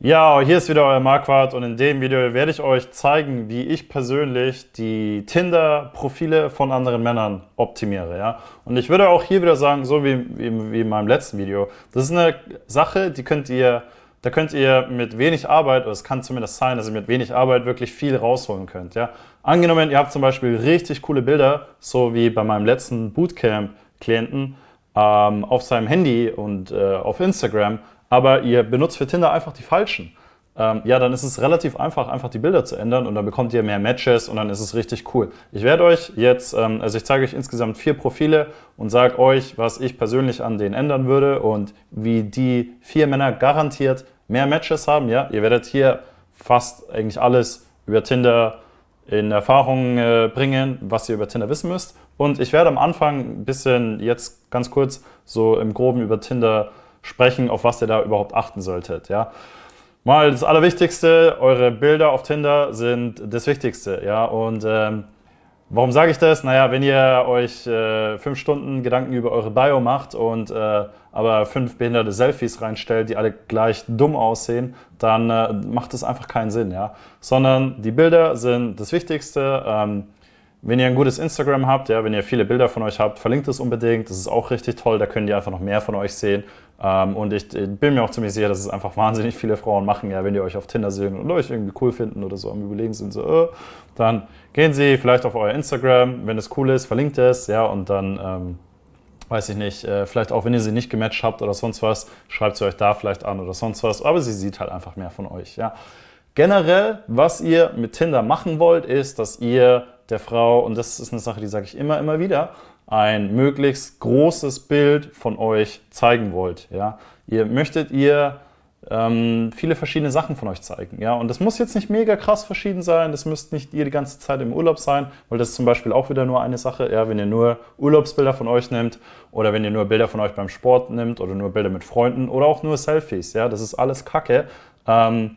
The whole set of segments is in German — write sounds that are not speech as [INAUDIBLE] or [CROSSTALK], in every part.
Ja, hier ist wieder euer Marquardt und in dem Video werde ich euch zeigen, wie ich persönlich die Tinder-Profile von anderen Männern optimiere. Ja? Und ich würde auch hier wieder sagen, so wie, wie, wie in meinem letzten Video, das ist eine Sache, die könnt ihr, da könnt ihr mit wenig Arbeit, oder es kann zumindest sein, dass ihr mit wenig Arbeit wirklich viel rausholen könnt. Ja? Angenommen, ihr habt zum Beispiel richtig coole Bilder, so wie bei meinem letzten Bootcamp-Klienten, ähm, auf seinem Handy und äh, auf Instagram, aber ihr benutzt für Tinder einfach die falschen. Ähm, ja, dann ist es relativ einfach, einfach die Bilder zu ändern und dann bekommt ihr mehr Matches und dann ist es richtig cool. Ich werde euch jetzt, ähm, also ich zeige euch insgesamt vier Profile und sage euch, was ich persönlich an denen ändern würde und wie die vier Männer garantiert mehr Matches haben. Ja, ihr werdet hier fast eigentlich alles über Tinder in Erfahrung äh, bringen, was ihr über Tinder wissen müsst. Und ich werde am Anfang ein bisschen jetzt ganz kurz so im Groben über Tinder sprechen, auf was ihr da überhaupt achten solltet. Ja? Mal das Allerwichtigste, eure Bilder auf Tinder sind das Wichtigste. Ja? Und ähm, warum sage ich das? Naja, wenn ihr euch äh, fünf Stunden Gedanken über eure Bio macht und äh, aber fünf behinderte Selfies reinstellt, die alle gleich dumm aussehen, dann äh, macht das einfach keinen Sinn. Ja? Sondern die Bilder sind das Wichtigste. Ähm, wenn ihr ein gutes Instagram habt, ja, wenn ihr viele Bilder von euch habt, verlinkt es unbedingt. Das ist auch richtig toll. Da können die einfach noch mehr von euch sehen. Ähm, und ich, bin mir auch ziemlich sicher, dass es einfach wahnsinnig viele Frauen machen. Ja, wenn ihr euch auf Tinder sehen und euch irgendwie cool finden oder so am Überlegen sind, so, äh, dann gehen sie vielleicht auf euer Instagram, wenn es cool ist, verlinkt es, ja, und dann, ähm, weiß ich nicht, äh, vielleicht auch wenn ihr sie nicht gematcht habt oder sonst was, schreibt sie euch da vielleicht an oder sonst was, aber sie sieht halt einfach mehr von euch, ja. Generell, was ihr mit Tinder machen wollt, ist, dass ihr der Frau, und das ist eine Sache, die sage ich immer, immer wieder, ein möglichst großes Bild von euch zeigen wollt. Ja? Ihr möchtet ihr ähm, viele verschiedene Sachen von euch zeigen. Ja? Und das muss jetzt nicht mega krass verschieden sein, das müsst nicht ihr die ganze Zeit im Urlaub sein, weil das ist zum Beispiel auch wieder nur eine Sache, ja? wenn ihr nur Urlaubsbilder von euch nehmt oder wenn ihr nur Bilder von euch beim Sport nimmt oder nur Bilder mit Freunden oder auch nur Selfies. Ja? Das ist alles Kacke. Ähm,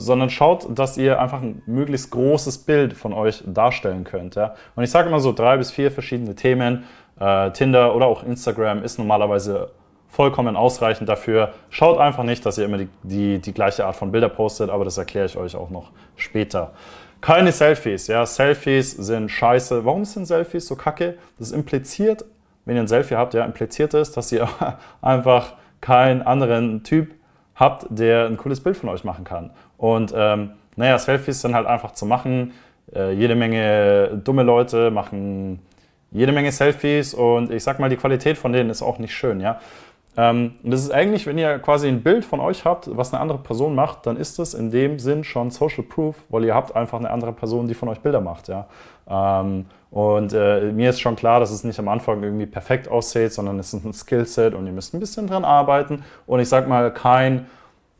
sondern schaut, dass ihr einfach ein möglichst großes Bild von euch darstellen könnt. Ja? Und ich sage immer so drei bis vier verschiedene Themen. Äh, Tinder oder auch Instagram ist normalerweise vollkommen ausreichend dafür. Schaut einfach nicht, dass ihr immer die, die, die gleiche Art von Bilder postet, aber das erkläre ich euch auch noch später. Keine Selfies, ja. Selfies sind scheiße. Warum sind Selfies so kacke? Das impliziert, wenn ihr ein Selfie habt, ja, impliziert ist, dass ihr [LAUGHS] einfach keinen anderen Typ habt, der ein cooles Bild von euch machen kann. Und ähm, naja, Selfies sind halt einfach zu machen. Äh, jede Menge dumme Leute machen jede Menge Selfies und ich sag mal, die Qualität von denen ist auch nicht schön, ja. Ähm, und das ist eigentlich, wenn ihr quasi ein Bild von euch habt, was eine andere Person macht, dann ist das in dem Sinn schon Social Proof, weil ihr habt einfach eine andere Person, die von euch Bilder macht, ja. Ähm, und äh, mir ist schon klar, dass es nicht am Anfang irgendwie perfekt aussieht, sondern es ist ein Skillset und ihr müsst ein bisschen dran arbeiten. Und ich sag mal, kein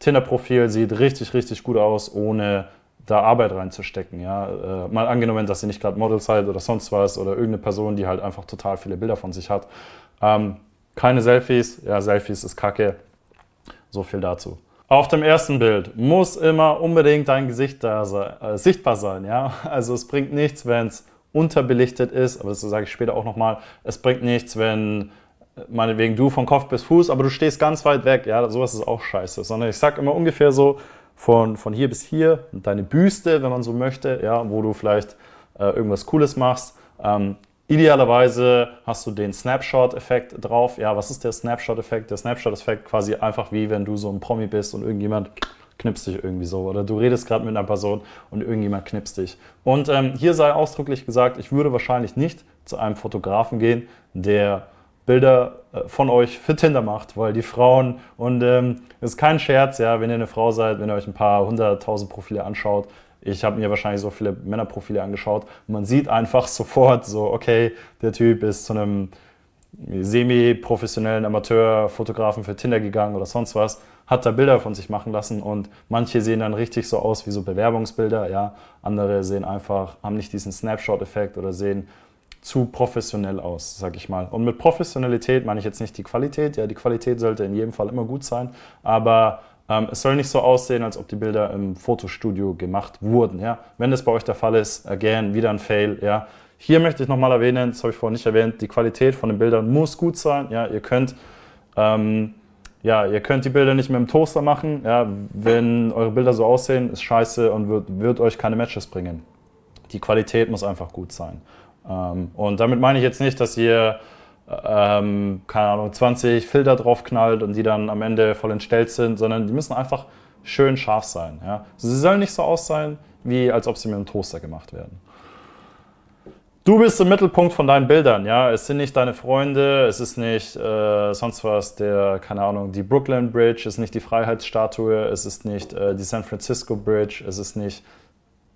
Tinder-Profil sieht richtig, richtig gut aus, ohne da Arbeit reinzustecken. Ja? Äh, mal angenommen, dass ihr nicht gerade Model seid halt oder sonst was oder irgendeine Person, die halt einfach total viele Bilder von sich hat. Ähm, keine Selfies, ja, Selfies ist Kacke. So viel dazu. Auf dem ersten Bild muss immer unbedingt dein Gesicht da sein, äh, sichtbar sein. Ja? [LAUGHS] Also es bringt nichts, wenn es unterbelichtet ist, aber das sage ich später auch nochmal. Es bringt nichts, wenn meinetwegen du von Kopf bis Fuß, aber du stehst ganz weit weg. Ja, sowas ist auch scheiße. Sondern ich sag immer ungefähr so von, von hier bis hier, deine Büste, wenn man so möchte, ja, wo du vielleicht äh, irgendwas Cooles machst. Ähm, idealerweise hast du den Snapshot-Effekt drauf. Ja, was ist der Snapshot-Effekt? Der Snapshot-Effekt quasi einfach wie wenn du so ein Promi bist und irgendjemand knipst dich irgendwie so. Oder du redest gerade mit einer Person und irgendjemand knipst dich. Und ähm, hier sei ausdrücklich gesagt, ich würde wahrscheinlich nicht zu einem Fotografen gehen, der Bilder äh, von euch für Tinder macht, weil die Frauen, und ähm, ist kein Scherz, ja, wenn ihr eine Frau seid, wenn ihr euch ein paar hunderttausend Profile anschaut, ich habe mir wahrscheinlich so viele Männerprofile angeschaut, man sieht einfach [LAUGHS] sofort so, okay, der Typ ist zu einem semi-professionellen Amateurfotografen für Tinder gegangen oder sonst was, hat da Bilder von sich machen lassen und manche sehen dann richtig so aus wie so Bewerbungsbilder, ja, andere sehen einfach, haben nicht diesen Snapshot-Effekt oder sehen zu professionell aus, sag ich mal. Und mit Professionalität meine ich jetzt nicht die Qualität. Ja, die Qualität sollte in jedem Fall immer gut sein, aber ähm, es soll nicht so aussehen, als ob die Bilder im Fotostudio gemacht wurden. Ja? Wenn das bei euch der Fall ist, again, wieder ein Fail. Ja? Hier möchte ich nochmal erwähnen, das habe ich vorhin nicht erwähnt, die Qualität von den Bildern muss gut sein. Ja? Ihr könnt... Ähm, ja, ihr könnt die Bilder nicht mit dem Toaster machen. Ja, wenn eure Bilder so aussehen, ist scheiße und wird, wird euch keine Matches bringen. Die Qualität muss einfach gut sein. Ähm, und damit meine ich jetzt nicht, dass ihr, ähm, keine Ahnung, 20 Filter draufknallt und die dann am Ende voll entstellt sind, sondern die müssen einfach schön scharf sein. Ja? Sie sollen nicht so aussehen, wie als ob sie mit einem Toaster gemacht werden. Du bist im Mittelpunkt von deinen Bildern, ja. Es sind nicht deine Freunde, es ist nicht äh, sonst was, der, keine Ahnung, die Brooklyn Bridge, es ist nicht die Freiheitsstatue, es ist nicht äh, die San Francisco Bridge, es ist nicht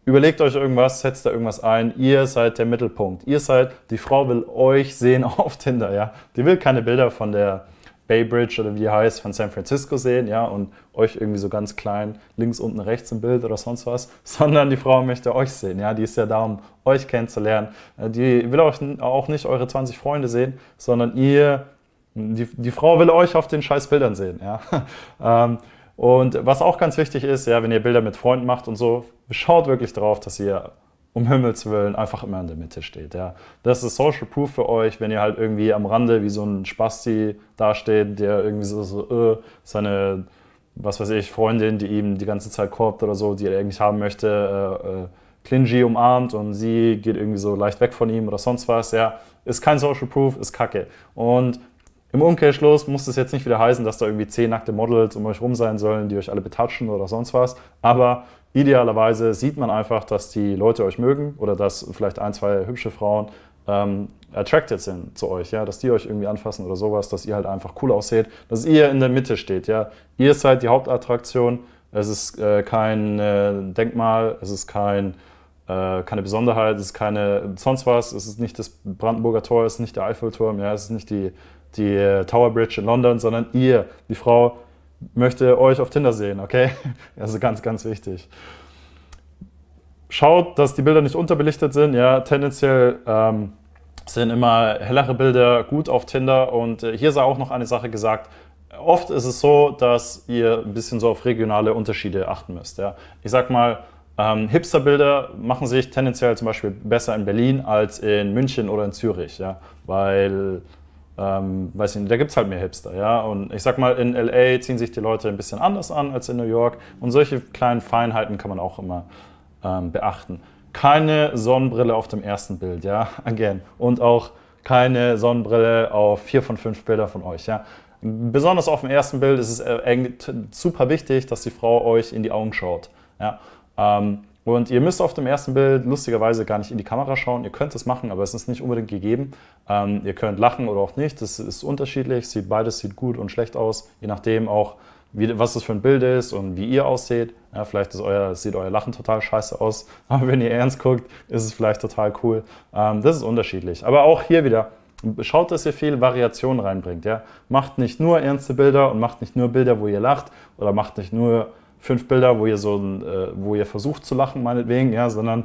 Überlegt euch irgendwas, setzt da irgendwas ein. Ihr seid der Mittelpunkt. Ihr seid, die Frau will euch sehen [LAUGHS] auf Tinder, ja. Die will keine Bilder von der Bay Bridge oder wie die heißt, von San Francisco sehen, ja, und euch irgendwie so ganz klein links, unten, rechts im Bild oder sonst was, [LAUGHS] sondern die Frau möchte euch sehen, ja. Die ist ja da, um euch kennenzulernen. Äh, die will euch auch nicht eure 20 Freunde sehen, sondern ihr, die, die Frau will euch auf den scheiß Bildern sehen, ja. [LAUGHS] Ähm, und was auch ganz wichtig ist, ja, wenn ihr Bilder mit Freunden macht und so, schaut wirklich drauf, dass ihr um Himmels Willen einfach immer in der Mitte steht. Ja. Das ist Social Proof für euch, wenn ihr halt irgendwie am Rande wie so ein Spasti dasteht, der irgendwie so, so äh, seine, was weiß ich, Freundin, die ihm die ganze Zeit korbt oder so, die er eigentlich haben möchte, äh, äh, clingy umarmt und sie geht irgendwie so leicht weg von ihm oder sonst was. Ja. Ist kein Social Proof, ist Kacke. Und im Umkehrschluss muss es jetzt nicht wieder heißen, dass da irgendwie zehn nackte Models um euch rum sein sollen, die euch alle betatschen oder sonst was. Aber idealerweise sieht man einfach, dass die Leute euch mögen oder dass vielleicht ein, zwei hübsche Frauen ähm, attracted sind zu euch, ja, dass die euch irgendwie anfassen oder sowas, dass ihr halt einfach cool ausseht, dass ihr in der Mitte steht, ja. Ihr seid die Hauptattraktion. Es ist äh, kein äh, Denkmal, es ist kein äh, keine Besonderheit, es ist keine sonst was, es ist nicht das Brandenburger Tor, es ist nicht der Eiffelturm, ja, es ist nicht die die äh, Tower Bridge in London, sondern ihr, die Frau, möchte euch auf Tinder sehen, okay? [LAUGHS] Also ganz, ganz wichtig. Schaut, dass die Bilder nicht unterbelichtet sind. Ja, tendenziell ähm, sind immer hellere Bilder gut auf Tinder. Und äh, hier sei auch noch eine Sache gesagt. Oft ist es so, dass ihr ein bisschen so auf regionale Unterschiede achten müsst. Ja? Ich sag mal, ähm, Hipster-Bilder machen sich tendenziell zum Beispiel besser in Berlin als in München oder in Zürich, ja? weil ähm, weiß ich nicht, da gibt es halt mehr Hipster, ja. Und ich sag mal, in LA ziehen sich die Leute ein bisschen anders an als in New York. Und solche kleinen Feinheiten kann man auch immer ähm, beachten. Keine Sonnenbrille auf dem ersten Bild, ja, [LAUGHS] again. Und auch keine Sonnenbrille auf vier von fünf Bildern von euch, ja. Besonders auf dem ersten Bild ist es äh, super wichtig, dass die Frau euch in die Augen schaut, ja. Ähm, und ihr müsst auf dem ersten Bild lustigerweise gar nicht in die Kamera schauen. Ihr könnt das machen, aber es ist nicht unbedingt gegeben. Ähm, ihr könnt lachen oder auch nicht. Das ist unterschiedlich. Sieht beides sieht gut und schlecht aus, je nachdem auch, wie, was das für ein Bild ist und wie ihr ausseht. Ja, vielleicht euer, sieht euer Lachen total scheiße aus, [LAUGHS] aber wenn ihr ernst guckt, ist es vielleicht total cool. Ähm, das ist unterschiedlich. Aber auch hier wieder. Schaut, dass ihr viel Variation reinbringt. Ja? Macht nicht nur ernste Bilder und macht nicht nur Bilder, wo ihr lacht oder macht nicht nur fünf Bilder, wo ihr so ein, äh, wo ihr versucht zu lachen, meinetwegen, ja, sondern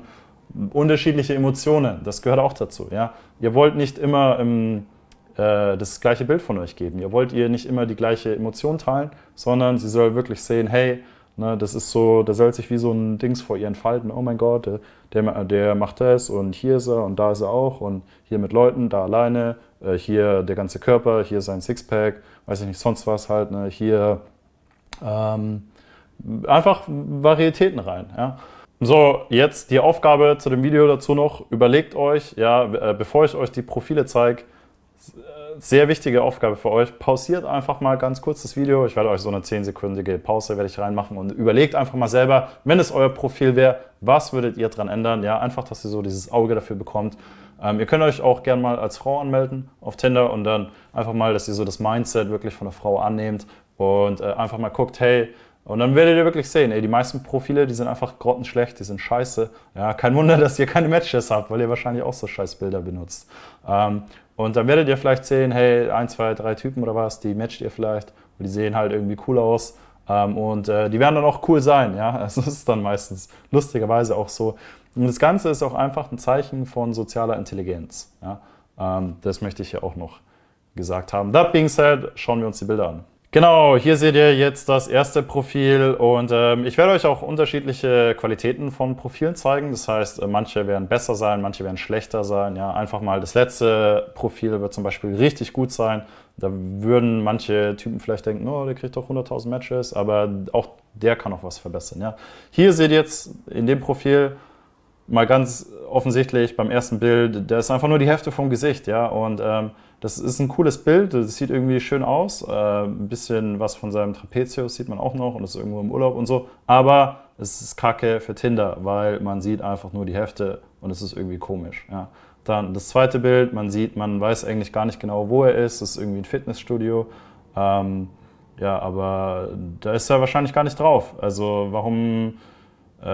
unterschiedliche Emotionen. Das gehört auch dazu. Ja? Ihr wollt nicht immer ähm, äh, das gleiche Bild von euch geben. Ihr wollt ihr nicht immer die gleiche Emotion teilen, sondern sie soll wirklich sehen, hey, ne, das ist so, der soll sich wie so ein Dings vor ihr entfalten. Oh mein Gott, der, äh, der, der macht das und hier ist er und da ist er auch und hier mit Leuten, da alleine, äh, hier der ganze Körper, hier sein Sixpack, weiß ich nicht, sonst was halt, ne, hier ähm, einfach Varietäten rein. Ja. So, jetzt die Aufgabe zu dem Video dazu noch. Überlegt euch, ja, äh, bevor ich euch die Profile zeige, äh, sehr wichtige Aufgabe für euch. Pausiert einfach mal ganz kurz das Video. Ich werde euch so eine 10-sekündige Pause werde ich reinmachen und überlegt einfach mal selber, wenn es euer Profil wäre, was würdet ihr dran ändern? Ja, einfach, dass ihr so dieses Auge dafür bekommt. Ähm, ihr könnt euch auch gerne mal als Frau anmelden auf Tinder und dann einfach mal, dass ihr so das Mindset wirklich von der Frau annehmt und äh, einfach mal guckt, hey, und dann werdet ihr wirklich sehen, ey, die meisten Profile, die sind einfach grottenschlecht, die sind scheiße. Ja, kein Wunder, [LAUGHS] dass ihr keine Matches habt, weil ihr wahrscheinlich auch so scheiß Bilder benutzt. Ähm, und dann werdet ihr vielleicht sehen, hey, ein, zwei, drei Typen oder was, die matcht ihr vielleicht. Und die sehen halt irgendwie cool aus. Ähm, und äh, die werden dann auch cool sein, ja. [LAUGHS] Das ist dann meistens lustigerweise auch so. Und das Ganze ist auch einfach ein Zeichen von sozialer Intelligenz. Ja? Ähm, das möchte ich hier auch noch gesagt haben. That being said, schauen wir uns die Bilder an. Genau, hier seht ihr jetzt das erste Profil und ähm, ich werde euch auch unterschiedliche Qualitäten von Profilen zeigen. Das heißt, äh, manche werden besser sein, manche werden schlechter sein. Ja, einfach mal das letzte Profil wird zum Beispiel richtig gut sein. Da würden manche Typen vielleicht denken, oh, der kriegt doch 100.000 Matches, aber auch der kann noch was verbessern. Ja, hier seht ihr jetzt in dem Profil mal ganz offensichtlich beim ersten Bild, da ist einfach nur die Hälfte vom Gesicht, ja. Und ähm, das ist ein cooles Bild, das sieht irgendwie schön aus. Äh, ein bisschen was von seinem Trapezius sieht man auch noch und ist irgendwo im Urlaub und so. Aber es ist kacke für Tinder, weil man sieht einfach nur die Hälfte und es ist irgendwie komisch, ja. Dann das zweite Bild, man sieht, man weiß eigentlich gar nicht genau, wo er ist. Das ist irgendwie ein Fitnessstudio. Ähm, ja, aber da ist er wahrscheinlich gar nicht drauf. Also warum äh,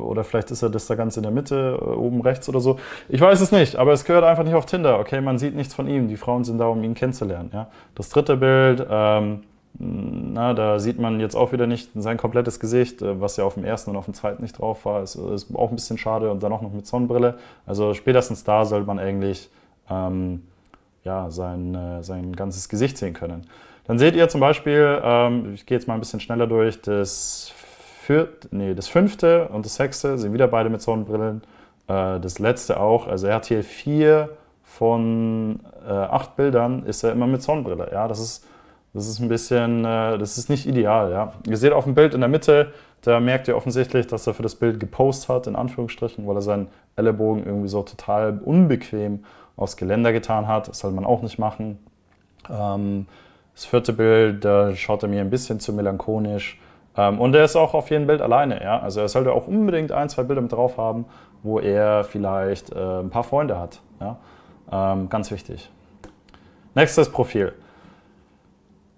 oder vielleicht ist er das da ganz in der Mitte, äh, oben rechts oder so. Ich weiß es nicht, aber es gehört einfach nicht auf Tinder. Okay, man sieht nichts von ihm. Die Frauen sind da, um ihn kennenzulernen. Ja? Das dritte Bild, ähm, na, da sieht man jetzt auch wieder nicht sein komplettes Gesicht, äh, was ja auf dem ersten und auf dem zweiten nicht drauf war. Ist, ist auch ein bisschen schade und dann auch noch mit Sonnenbrille. Also spätestens da soll man eigentlich ähm, ja, sein, äh, sein ganzes Gesicht sehen können. Dann seht ihr zum Beispiel, ähm, ich gehe jetzt mal ein bisschen schneller durch, das vierte, nee, das fünfte und das sechste sind wieder beide mit Sonnenbrillen. Äh, das letzte auch. Also er hat hier vier von äh, acht Bildern ist er immer mit Sonnenbrille. Ja, das ist, das ist ein bisschen, äh, das ist nicht ideal. Ja. Ihr seht auf dem Bild in der Mitte, da merkt ihr offensichtlich, dass er für das Bild gepostet hat, in Anführungsstrichen, weil er seinen Ellenbogen irgendwie so total unbequem aufs Geländer getan hat. Das sollte man auch nicht machen. Ähm, das vierte Bild, da schaut er mir ein bisschen zu melancholisch. Ähm, und er ist auch auf jedem Bild alleine. Ja? Also er sollte auch unbedingt ein, zwei Bilder mit drauf haben, wo er vielleicht äh, ein paar Freunde hat. Ja? Ähm, ganz wichtig. Nächstes Profil.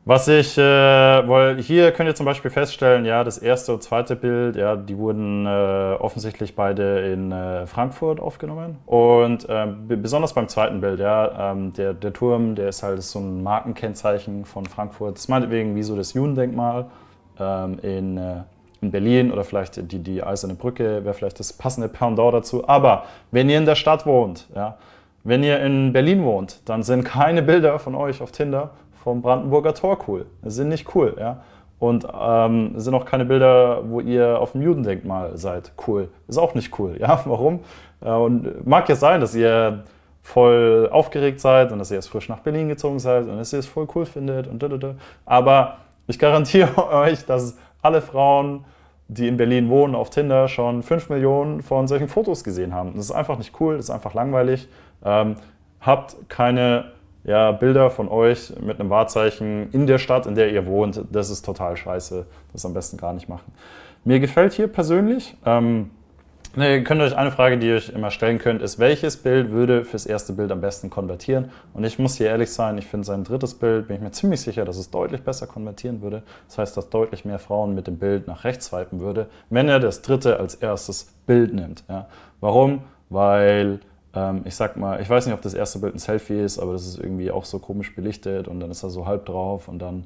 Was ich, äh, weil hier könnt ihr zum Beispiel feststellen, ja, das erste und zweite Bild, ja, die wurden äh, offensichtlich beide in äh, Frankfurt aufgenommen. Und ähm, besonders beim zweiten Bild, ja, ähm, der, der Turm, der ist halt so ein Markenkennzeichen von Frankfurt. Das ist meinetwegen wie so das Judendenkmal ähm, in, äh, in Berlin oder vielleicht die, die Eiserne Brücke wäre vielleicht das passende Pendant dazu. Aber wenn ihr in der Stadt wohnt, ja, wenn ihr in Berlin wohnt, dann sind keine Bilder von euch auf Tinder vom Brandenburger Tor cool. Das sind nicht cool, ja. Und ähm, sind auch keine Bilder, wo ihr auf dem Judendenkmal seid. Cool. Ist auch nicht cool, ja. [LAUGHS] Warum? Äh, und mag ja sein, dass ihr voll aufgeregt seid und dass ihr jetzt frisch nach Berlin gezogen seid und dass ihr es voll cool findet und da, da, da. Aber ich garantiere [LAUGHS] euch, dass alle Frauen, die in Berlin wohnen, auf Tinder schon 5 Millionen von solchen Fotos gesehen haben. Das ist einfach nicht cool, das ist einfach langweilig. Ähm, habt keine ja, Bilder von euch mit einem Wahrzeichen in der Stadt, in der ihr wohnt. Das ist total scheiße. Das am besten gar nicht machen. Mir gefällt hier persönlich, ähm, Nee, ihr könnt euch eine Frage, die ihr euch immer stellen könnt, ist, welches Bild würde fürs erste Bild am besten konvertieren? Und ich muss hier ehrlich sein, ich finde sein drittes Bild, bin ich mir ziemlich sicher, dass es deutlich besser konvertieren würde. Das heißt, dass deutlich mehr Frauen mit dem Bild nach rechts swipen würde, wenn er das dritte als erstes Bild nimmt. Ja? Warum? Weil ähm, ich sag mal, ich weiß nicht, ob das erste Bild ein Selfie ist, aber das ist irgendwie auch so komisch belichtet und dann ist er so halb drauf und dann,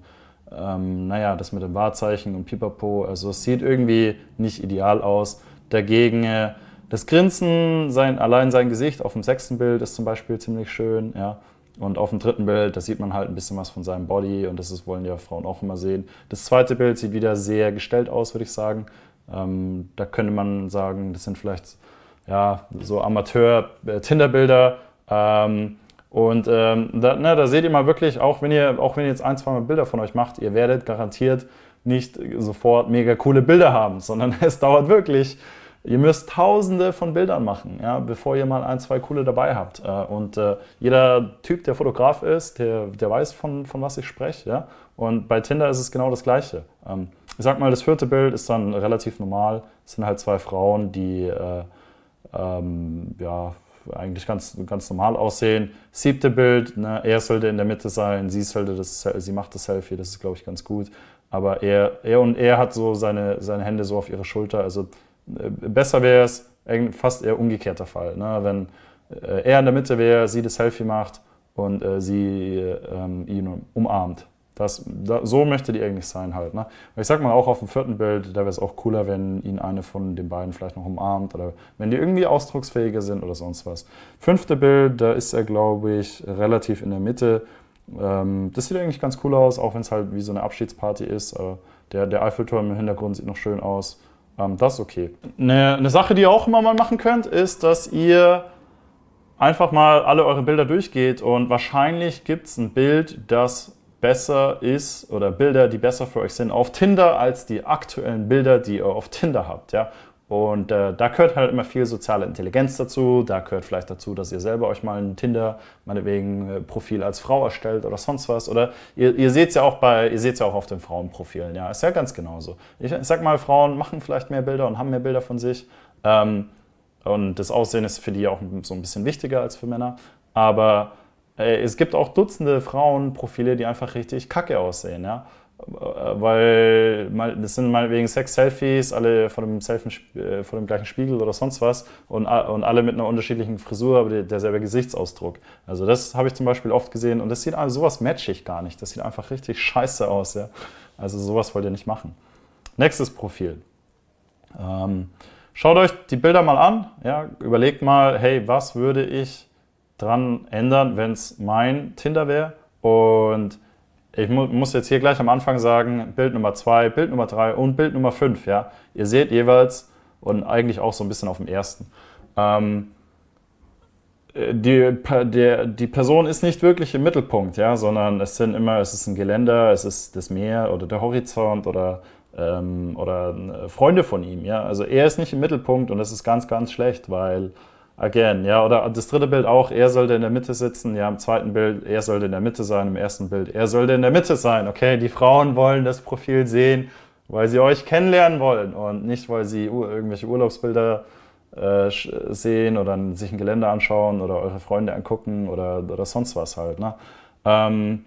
ähm, naja, das mit dem Wahrzeichen und Pipapo, also es sieht irgendwie nicht ideal aus. Dagegen äh, das Grinsen, sein, allein sein Gesicht auf dem sechsten Bild ist zum Beispiel ziemlich schön. Ja. Und auf dem dritten Bild, da sieht man halt ein bisschen was von seinem Body und das ist, wollen ja Frauen auch immer sehen. Das zweite Bild sieht wieder sehr gestellt aus, würde ich sagen. Ähm, da könnte man sagen, das sind vielleicht ja, so Amateur-Tinder-Bilder. Äh, ähm, und ähm, da, ne, da seht ihr mal wirklich, auch wenn ihr, auch wenn ihr jetzt ein, zwei Mal Bilder von euch macht, ihr werdet garantiert nicht sofort mega coole Bilder haben, sondern [LAUGHS] es dauert wirklich. Ihr müsst tausende von Bildern machen, ja, bevor ihr mal ein, zwei coole dabei habt. Äh, und äh, jeder Typ, der Fotograf ist, der, der weiß, von, von was ich spreche. Ja? Und bei Tinder ist es genau das Gleiche. Ähm, ich sag mal, das vierte Bild ist dann relativ normal. Es sind halt zwei Frauen, die äh, ähm, ja, eigentlich ganz, ganz normal aussehen. Siebte Bild, ne, er sollte in der Mitte sein, sie sollte das, sie macht das Selfie, das ist, glaube ich, ganz gut. Aber er, er und er hat so seine, seine Hände so auf ihre Schulter. Also äh, besser wäre es, fast eher umgekehrter Fall. Ne? Wenn äh, er in der Mitte wäre, sie das Selfie macht und äh, sie ähm, ihn umarmt. Das, da, so möchte die eigentlich sein halt. Ne? Ich sag mal, auch auf dem vierten Bild, da wäre es auch cooler, wenn ihn eine von den beiden vielleicht noch umarmt oder wenn die irgendwie ausdrucksfähiger sind oder sonst was. Fünfte Bild, da ist er, glaube ich, relativ in der Mitte. Ähm, das sieht eigentlich ganz cool aus, auch wenn es halt wie so eine Abschiedsparty ist. Äh, der, der Eiffelturm im Hintergrund sieht noch schön aus. Ähm, das ist okay. Eine, eine Sache, die ihr auch immer mal machen könnt, ist, dass ihr einfach mal alle eure Bilder durchgeht und wahrscheinlich gibt es ein Bild, das besser ist oder Bilder, die besser für euch sind auf Tinder als die aktuellen Bilder, die ihr auf Tinder habt. Ja? Und äh, da gehört halt immer viel soziale Intelligenz dazu. Da gehört vielleicht dazu, dass ihr selber euch mal ein Tinder, meinetwegen, äh, Profil als Frau erstellt oder sonst was. Oder ihr, ihr seht es ja auch bei, ihr seht ja auch auf den Frauenprofilen. Ja, ist ja ganz genauso. Ich, ich sag mal, Frauen machen vielleicht mehr Bilder und haben mehr Bilder von sich. Ähm, und das Aussehen ist für die auch so ein bisschen wichtiger als für Männer. Aber äh, es gibt auch Dutzende Frauenprofile, die einfach richtig kacke aussehen. Ja? Äh, weil das sind meinetwegen wegen sechs Selfies, alle vor dem, Selfie, äh, vor dem gleichen Spiegel oder sonst was und, und alle mit einer unterschiedlichen Frisur, aber derselbe Gesichtsausdruck. Also das habe ich zum Beispiel oft gesehen und das sieht also sowas match ich gar nicht. Das sieht einfach richtig scheiße aus. Ja? Also sowas wollt ihr nicht machen. Nächstes Profil. Ähm, schaut euch die Bilder mal an, ja? überlegt mal, hey, was würde ich dran ändern, wenn es mein Tinder wäre und ich mu muss jetzt hier gleich am Anfang sagen, Bild Nummer 2, Bild Nummer 3 und Bild Nummer 5. Ja? Ihr seht jeweils und eigentlich auch so ein bisschen auf dem ersten. Ähm, äh, die, der, die Person ist nicht wirklich im Mittelpunkt, ja? sondern es sind immer, es ist ein Geländer, es ist das Meer oder der Horizont oder, ähm, oder äh, Freunde von ihm. Ja? Also er ist nicht im Mittelpunkt und das ist ganz, ganz schlecht, weil Again, ja, oder das dritte Bild auch, er sollte in der Mitte sitzen, ja, im zweiten Bild, er sollte in der Mitte sein, im ersten Bild, er sollte in der Mitte sein, okay, die Frauen wollen das Profil sehen, weil sie euch kennenlernen wollen und nicht, weil sie irgendwelche Urlaubsbilder äh, sehen oder sich ein Gelände anschauen oder eure Freunde angucken oder, oder sonst was halt, ne. Ähm,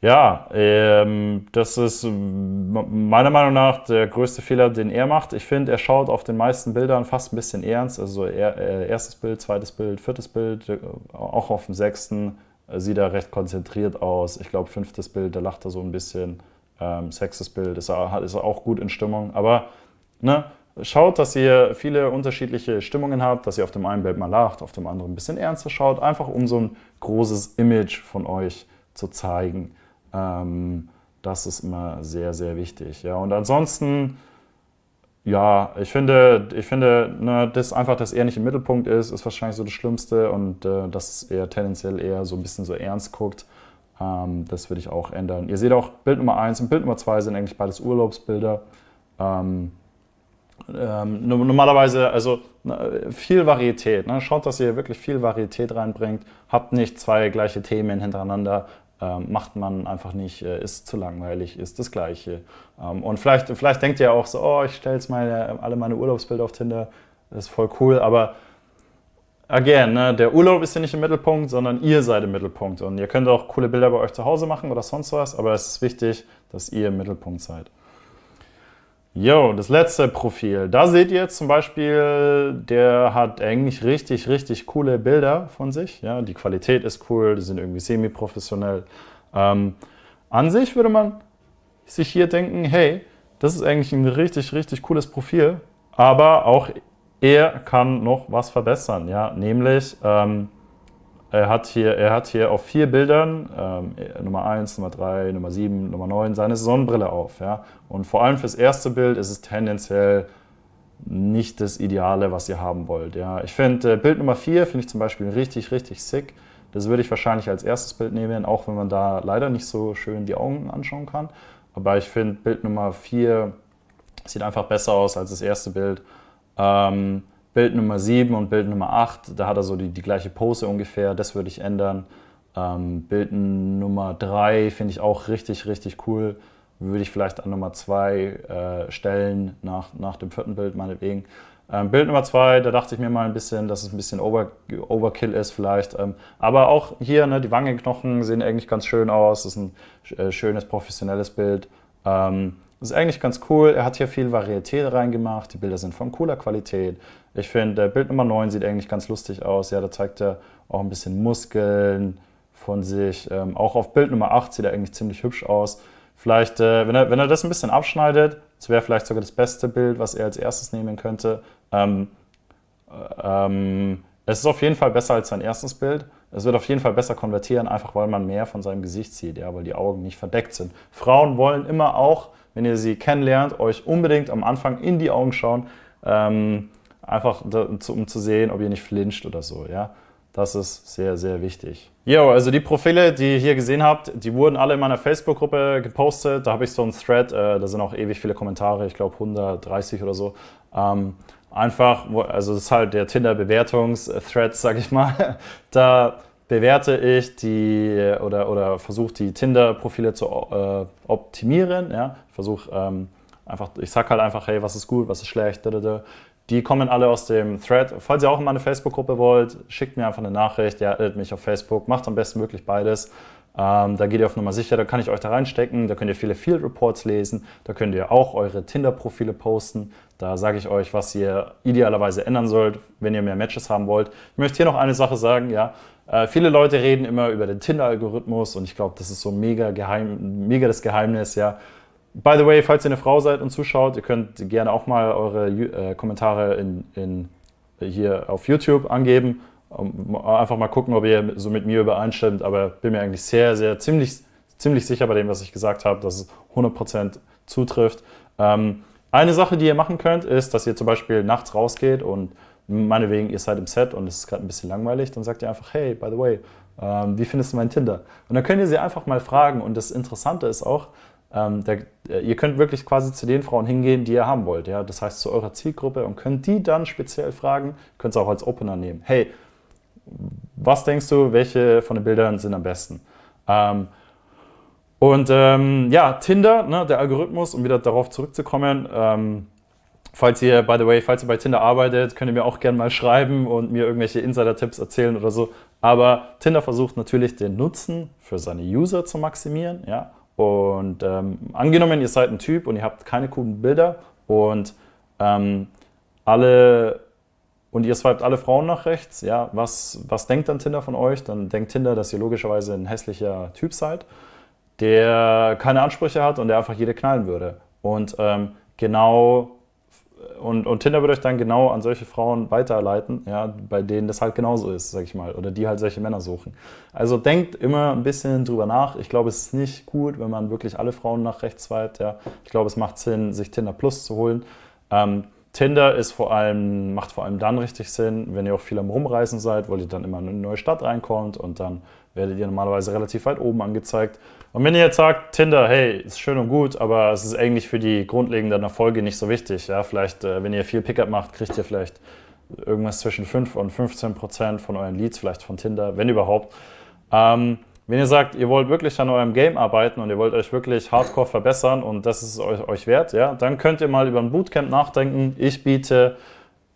ja, ähm, das ist ähm, meiner Meinung nach der größte Fehler, den er macht. Ich finde, er schaut auf den meisten Bildern fast ein bisschen ernst. Also er, äh, erstes Bild, zweites Bild, viertes Bild, äh, auch auf dem sechsten äh, sieht er recht konzentriert aus. Ich glaube, fünftes Bild, da lacht er so ein bisschen. Ähm, sechstes Bild ist, er, ist er auch gut in Stimmung. Aber ne, schaut, dass ihr viele unterschiedliche Stimmungen habt, dass ihr auf dem einen Bild mal lacht, auf dem anderen ein bisschen ernster schaut, einfach um so ein großes Image von euch zu zeigen. Ähm, das ist immer sehr, sehr wichtig. Ja, und ansonsten, ja, ich finde, ich finde, ne, das einfach, dass er nicht im Mittelpunkt ist, ist wahrscheinlich so das Schlimmste und äh, dass er tendenziell eher so ein bisschen so ernst guckt. Ähm, das würde ich auch ändern. Ihr seht auch Bild Nummer 1 und Bild Nummer 2 sind eigentlich beides Urlaubsbilder. Ähm, ähm, normalerweise, also ne, viel Varietät. Ne? Schaut, dass ihr wirklich viel Varietät reinbringt. Habt nicht zwei gleiche Themen hintereinander, ähm, macht man einfach nicht, äh, ist zu langweilig, ist das Gleiche. Ähm, und vielleicht, vielleicht denkt ihr auch so, oh, ich stelle jetzt meine, äh, alle meine Urlaubsbilder auf Tinder, das ist voll cool, aber again, ne, der Urlaub ist ja nicht im Mittelpunkt, sondern ihr seid im Mittelpunkt. Und ihr könnt auch coole Bilder bei euch zu Hause machen oder sonst was, aber es ist wichtig, dass ihr im Mittelpunkt seid. Jo, das letzte Profil. Da seht ihr zum Beispiel, der hat eigentlich richtig, richtig coole Bilder von sich. Ja, die Qualität ist cool, die sind irgendwie semi-professionell. Ähm, an sich würde man sich hier denken, hey, das ist eigentlich ein richtig, richtig cooles Profil, aber auch er kann noch was verbessern. Ja, nämlich ähm, er hat hier, er hat hier auf vier Bildern, ähm, Nummer 1, Nummer 3, Nummer 7, Nummer 9, seine Sonnenbrille auf. Ja? Und vor allem fürs erste Bild ist es tendenziell nicht das Ideale, was ihr haben wollt. Ja? Ich finde, äh, Bild Nummer 4 finde ich zum Beispiel richtig, richtig sick. Das würde ich wahrscheinlich als erstes Bild nehmen, auch wenn man da leider nicht so schön die Augen anschauen kann. Aber ich finde, Bild Nummer 4 sieht einfach besser aus als das erste Bild. Ähm, Bild Nummer 7 und Bild Nummer 8, da hat er so die, die gleiche Pose ungefähr, das würde ich ändern. Ähm, Bild Nummer 3 finde ich auch richtig, richtig cool. Würde ich vielleicht an Nummer 2 äh, stellen, nach, nach dem vierten Bild meinetwegen. Ähm, Bild Nummer 2, da dachte ich mir mal ein bisschen, dass es ein bisschen Over, Overkill ist vielleicht. Ähm, aber auch hier, ne, die Wangenknochen sehen eigentlich ganz schön aus. Das ist ein äh, schönes, professionelles Bild. Ähm, das ist eigentlich ganz cool. Er hat hier viel Varietät reingemacht. Die Bilder sind von cooler Qualität. Ich finde, Bild Nummer 9 sieht eigentlich ganz lustig aus. Ja, da zeigt er auch ein bisschen Muskeln von sich. Ähm, auch auf Bild Nummer 8 sieht er eigentlich ziemlich hübsch aus. Vielleicht, äh, wenn, er, wenn er das ein bisschen abschneidet, das wäre vielleicht sogar das beste Bild, was er als erstes nehmen könnte. Ähm, äh, ähm, es ist auf jeden Fall besser als sein erstes Bild. Es wird auf jeden Fall besser konvertieren, einfach weil man mehr von seinem Gesicht sieht, ja, weil die Augen nicht verdeckt sind. Frauen wollen immer auch, wenn ihr sie kennenlernt, euch unbedingt am Anfang in die Augen schauen, ähm, einfach um zu sehen, ob ihr nicht flincht oder so. Ja. Das ist sehr, sehr wichtig. Jo, also die Profile, die ihr hier gesehen habt, die wurden alle in meiner Facebook-Gruppe gepostet. Da habe ich so einen Thread, äh, da sind auch ewig viele Kommentare, ich glaube 130 oder so. Ähm, einfach, also das ist halt der Tinder-Bewertungs-Thread, sage ich mal. [LAUGHS] Da bewerte ich die äh, oder, oder versuche die Tinder-Profile zu äh, optimieren. Ja? Versuche ähm, einfach, ich sage halt einfach, hey, was ist gut, was ist schlecht, da, da, da. Die kommen alle aus dem Thread. Falls ihr auch in meine Facebook-Gruppe wollt, schickt mir einfach eine Nachricht, ihr erinnert mich auf Facebook, macht am besten möglich beides. Ähm, da geht ihr auf Nummer sicher, da kann ich euch da reinstecken, da könnt ihr viele Field Reports lesen, da könnt ihr auch eure Tinder-Profile posten. Da sage ich euch, was ihr idealerweise ändern sollt, wenn ihr mehr Matches haben wollt. Ich möchte hier noch eine Sache sagen, ja. Äh, viele Leute reden immer über den Tinder-Algorithmus und ich glaube, das ist so mega geheim, mega das Geheimnis, ja. By the way, falls ihr eine Frau seid und zuschaut, ihr könnt gerne auch mal eure äh, Kommentare in, in, hier auf YouTube angeben. Um, ähm, einfach mal gucken, ob ihr so mit mir übereinstimmt. Aber bin mir eigentlich sehr, sehr ziemlich, ziemlich sicher bei dem, was ich gesagt habe, dass es 100% zutrifft. Ähm, eine Sache, die ihr machen könnt, ist, dass ihr zum Beispiel nachts rausgeht und meinetwegen, ihr seid im Set und es ist gerade ein bisschen langweilig, dann sagt ihr einfach, hey, by the way, ähm, wie findest du mein Tinder? Und dann könnt ihr sie einfach mal fragen. Und das Interessante ist auch, ähm, der, äh, ihr könnt wirklich quasi zu den Frauen hingehen, die ihr haben wollt. Ja? Das heißt zu eurer Zielgruppe und könnt die dann speziell fragen, könnt es auch als Opener nehmen. Hey, was denkst du, welche von den Bildern sind am besten? Ähm, und ähm, ja, Tinder, ne, der Algorithmus, um wieder darauf zurückzukommen. Ähm, falls ihr, by the way, falls ihr bei Tinder arbeitet, könnt ihr mir auch gerne mal schreiben und mir irgendwelche Insider-Tipps erzählen oder so. Aber Tinder versucht natürlich den Nutzen für seine User zu maximieren. Ja? Und ähm, angenommen, ihr seid ein Typ und ihr habt keine coolen Bilder und ähm, alle und ihr swiped alle Frauen nach rechts, ja, was, was denkt dann Tinder von euch? Dann denkt Tinder, dass ihr logischerweise ein hässlicher Typ seid, der keine Ansprüche hat und der einfach jede knallen würde. Und ähm, genau und, und Tinder wird euch dann genau an solche Frauen weiterleiten, ja, bei denen das halt genauso ist, sag ich mal, oder die halt solche Männer suchen. Also denkt immer ein bisschen drüber nach. Ich glaube, es ist nicht gut, wenn man wirklich alle Frauen nach rechts swipet. Ja. Ich glaube, es macht Sinn, sich Tinder Plus zu holen. Ähm, Tinder ist vor allem, macht vor allem dann richtig Sinn, wenn ihr auch viel am Rumreisen seid, weil ihr dann immer in eine neue Stadt reinkommt und dann werdet ihr normalerweise relativ weit oben angezeigt. Und wenn ihr jetzt sagt, Tinder, hey, ist schön und gut, aber es ist eigentlich für die grundlegenden Erfolge nicht so wichtig. Ja, vielleicht, äh, wenn ihr viel Pickup macht, kriegt ihr vielleicht irgendwas zwischen 5 und 15 Prozent von euren Leads, vielleicht von Tinder, wenn überhaupt. Ähm, wenn ihr sagt, ihr wollt wirklich an eurem Game arbeiten und ihr wollt euch wirklich hardcore verbessern und das ist euch, euch wert, ja, dann könnt ihr mal über ein Bootcamp nachdenken. Ich biete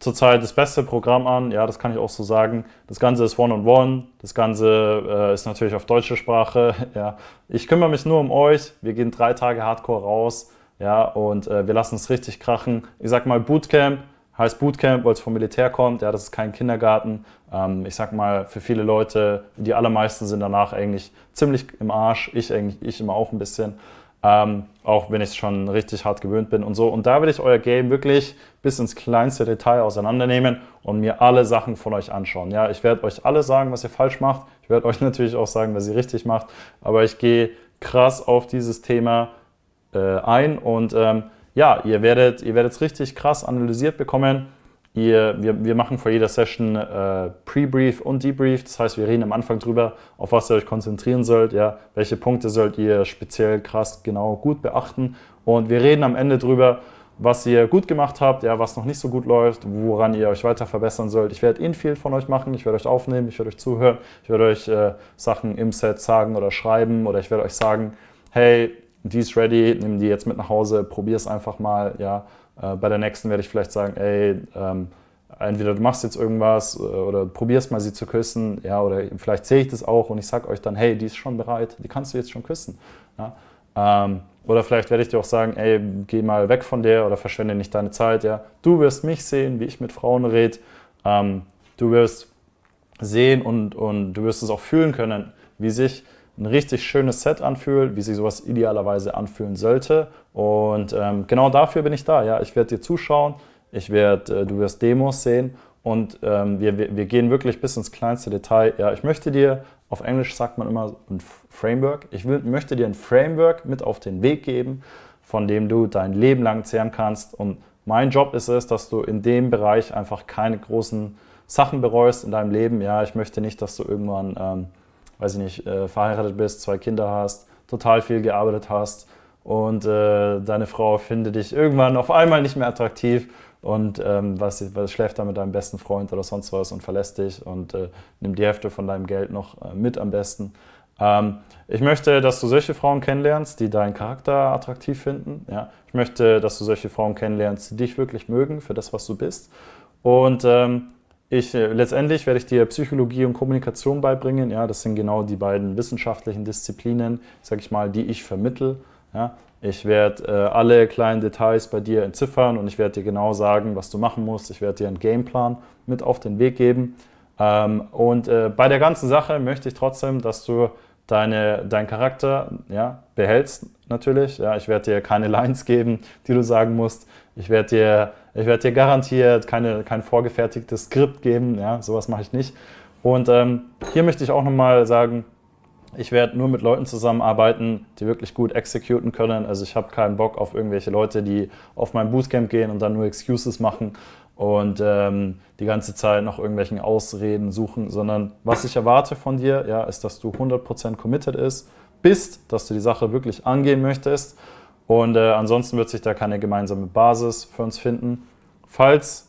zurzeit das beste Programm an. Ja, das kann ich auch so sagen. Das Ganze ist One-on-One. -on -one. Das Ganze äh, ist natürlich auf deutsche Sprache. [LAUGHS] Ja, ich kümmere mich nur um euch. Wir gehen drei Tage Hardcore raus. Ja, und äh, wir lassen es richtig krachen. Ich sag mal Bootcamp heißt Bootcamp, weil es vom Militär kommt. Ja, das ist kein Kindergarten. Ähm, ich sag mal, für viele Leute, die allermeisten sind danach eigentlich ziemlich im Arsch. Ich eigentlich, ich immer auch ein bisschen. Ähm, auch wenn ich schon richtig hart gewöhnt bin und so. Und da will ich euer Game wirklich bis ins kleinste Detail auseinandernehmen und mir alle Sachen von euch anschauen. Ja, ich werde euch alle sagen, was ihr falsch macht. Ich werde euch [LAUGHS] natürlich auch sagen, was ihr richtig macht. Aber ich gehe krass auf dieses Thema äh, ein und ähm, ja, ihr werdet ihr werdet es richtig krass analysiert bekommen Ihr, wir, wir machen vor jeder Session äh, Pre-Brief und Debrief. Das heißt, wir reden am Anfang drüber, auf was ihr euch konzentrieren sollt, ja, welche Punkte sollt ihr speziell krass genau gut beachten. Und wir reden am Ende drüber, was ihr gut gemacht habt, ja, was noch nicht so gut läuft, woran ihr euch weiter verbessern sollt. Ich werde Infield eh von euch machen, ich werde euch aufnehmen, ich werde euch zuhören, ich werde euch äh, Sachen im Set sagen oder schreiben oder ich werde euch sagen, hey, die ist ready, nimm die jetzt mit nach Hause, probier es einfach mal, ja. Äh, bei der nächsten werde ich vielleicht sagen, ey, ähm, entweder du machst jetzt irgendwas äh, oder probierst mal sie zu küssen, ja, oder vielleicht sehe ich das auch und ich sage euch dann, hey, die ist schon bereit, die kannst du jetzt schon küssen. Ja? Ähm, oder vielleicht werde ich dir auch sagen, ey, geh mal weg von der oder verschwende nicht deine Zeit, ja. Du wirst mich sehen, wie ich mit Frauen rede. Ähm, du wirst sehen und, und du wirst es auch fühlen können, wie sich ein richtig schönes Set anfühlt, wie sich sowas idealerweise anfühlen sollte. Und ähm, genau dafür bin ich da. Ja, ich werde dir zuschauen, ich werd, äh, du wirst Demos sehen und ähm, wir, wir, wir, gehen wirklich bis ins kleinste Detail. Ja, ich möchte dir, auf Englisch sagt man immer ein Framework, ich will, möchte dir ein Framework mit auf den Weg geben, von dem du dein Leben lang zehren kannst. Und mein Job ist es, dass du in dem Bereich einfach keine großen Sachen bereust in deinem Leben. Ja, ich möchte nicht, dass du irgendwann ähm, weiß ich nicht, äh, verheiratet bist, zwei Kinder hast, total viel gearbeitet hast und äh, deine Frau findet dich irgendwann auf einmal nicht mehr attraktiv und ähm, was, was, schläft dann mit deinem besten Freund oder sonst was und verlässt dich und äh, nimmt die Hälfte von deinem Geld noch äh, mit am besten. Ähm, ich möchte, dass du solche Frauen kennenlernst, die deinen Charakter attraktiv finden. Ja? Ich möchte, dass du solche Frauen kennenlernst, die dich wirklich mögen für das, was du bist. Und ähm, ich, äh, letztendlich werde ich dir Psychologie und Kommunikation beibringen. Ja, das sind genau die beiden wissenschaftlichen Disziplinen, sag ich mal, die ich vermittel. Ja, ich werde äh, alle kleinen Details bei dir entziffern und ich werde dir genau sagen, was du machen musst. Ich werde dir einen Gameplan mit auf den Weg geben. Ähm, und äh, bei der ganzen Sache möchte ich trotzdem, dass du deine, deinen Charakter ja, behältst, natürlich. Ja, ich werde dir keine [LAUGHS] Lines geben, die du sagen musst. Ich werde dir, werd dir garantiert keine, kein vorgefertigtes Skript geben, ja, sowas mache ich nicht. Und ähm, hier möchte ich auch nochmal sagen, ich werde nur mit Leuten zusammenarbeiten, die wirklich gut executen können. Also ich habe keinen Bock auf irgendwelche Leute, die auf mein Bootcamp gehen und dann nur Excuses machen und ähm, die ganze Zeit nach irgendwelchen Ausreden suchen, sondern was ich erwarte von dir, ja, ist, dass du 100% committed ist, bist, dass du die Sache wirklich angehen möchtest und äh, ansonsten wird sich da keine gemeinsame Basis für uns finden. Falls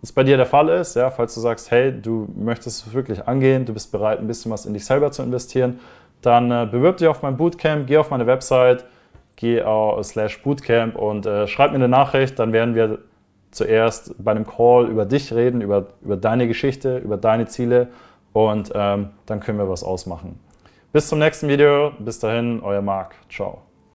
es bei dir der Fall ist, ja, falls du sagst, hey, du möchtest es wirklich angehen, du bist bereit, ein bisschen was in dich selber zu investieren, dann äh, bewirb dich auf mein Bootcamp, geh auf meine Website, geh auf slash Bootcamp und äh, schreib mir eine Nachricht, dann werden wir zuerst bei einem Call über dich reden, über, über deine Geschichte, über deine Ziele und ähm, dann können wir was ausmachen. Bis zum nächsten Video, bis dahin, euer Marc, ciao.